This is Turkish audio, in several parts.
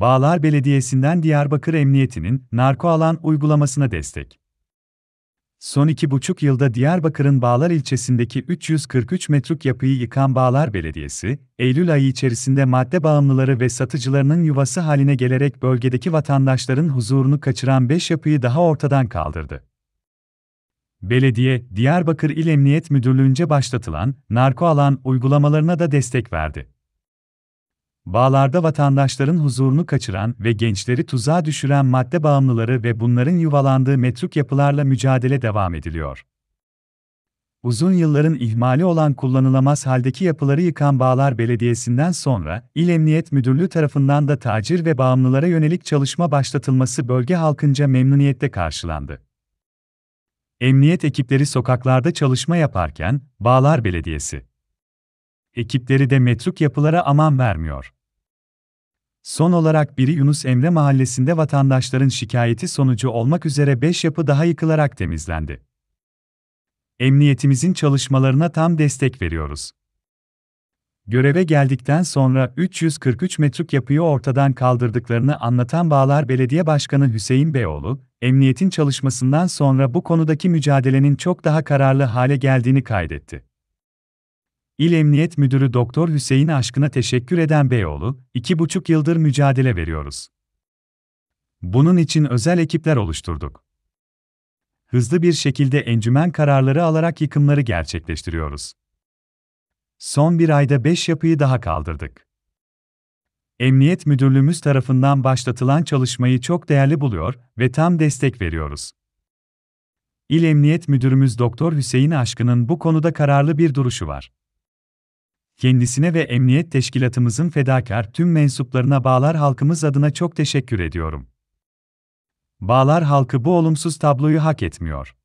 Bağlar Belediyesi'nden Diyarbakır Emniyeti'nin narko alan uygulamasına destek. Son iki buçuk yılda Diyarbakır'ın Bağlar ilçesindeki 343 metruk yapıyı yıkan Bağlar Belediyesi, Eylül ayı içerisinde madde bağımlıları ve satıcılarının yuvası haline gelerek bölgedeki vatandaşların huzurunu kaçıran 5 yapıyı daha ortadan kaldırdı. Belediye, Diyarbakır İl Emniyet Müdürlüğü'nce başlatılan narko alan uygulamalarına da destek verdi. Bağlarda vatandaşların huzurunu kaçıran ve gençleri tuzağa düşüren madde bağımlıları ve bunların yuvalandığı metruk yapılarla mücadele devam ediliyor. Uzun yılların ihmali olan kullanılamaz haldeki yapıları yıkan Bağlar Belediyesi'nden sonra, İl Emniyet Müdürlüğü tarafından da tacir ve bağımlılara yönelik çalışma başlatılması bölge halkınca memnuniyetle karşılandı. Emniyet ekipleri sokaklarda çalışma yaparken, Bağlar Belediyesi, ekipleri de metruk yapılara aman vermiyor. Son olarak biri Yunus Emre Mahallesi'nde vatandaşların şikayeti sonucu olmak üzere 5 yapı daha yıkılarak temizlendi. Emniyetimizin çalışmalarına tam destek veriyoruz. Göreve geldikten sonra 343 metruk yapıyı ortadan kaldırdıklarını anlatan Bağlar Belediye Başkanı Hüseyin Beyoğlu, emniyetin çalışmasından sonra bu konudaki mücadelenin çok daha kararlı hale geldiğini kaydetti. İl Emniyet Müdürü Doktor Hüseyin Aşkın'a teşekkür eden Beyoğlu, iki buçuk yıldır mücadele veriyoruz. Bunun için özel ekipler oluşturduk. Hızlı bir şekilde encümen kararları alarak yıkımları gerçekleştiriyoruz. Son bir ayda beş yapıyı daha kaldırdık. Emniyet Müdürlüğümüz tarafından başlatılan çalışmayı çok değerli buluyor ve tam destek veriyoruz. İl Emniyet Müdürümüz Doktor Hüseyin Aşkın'ın bu konuda kararlı bir duruşu var kendisine ve emniyet teşkilatımızın fedakar tüm mensuplarına Bağlar halkımız adına çok teşekkür ediyorum. Bağlar halkı bu olumsuz tabloyu hak etmiyor.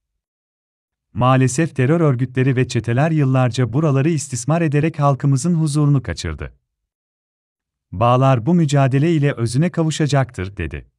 Maalesef terör örgütleri ve çeteler yıllarca buraları istismar ederek halkımızın huzurunu kaçırdı. Bağlar bu mücadele ile özüne kavuşacaktır dedi.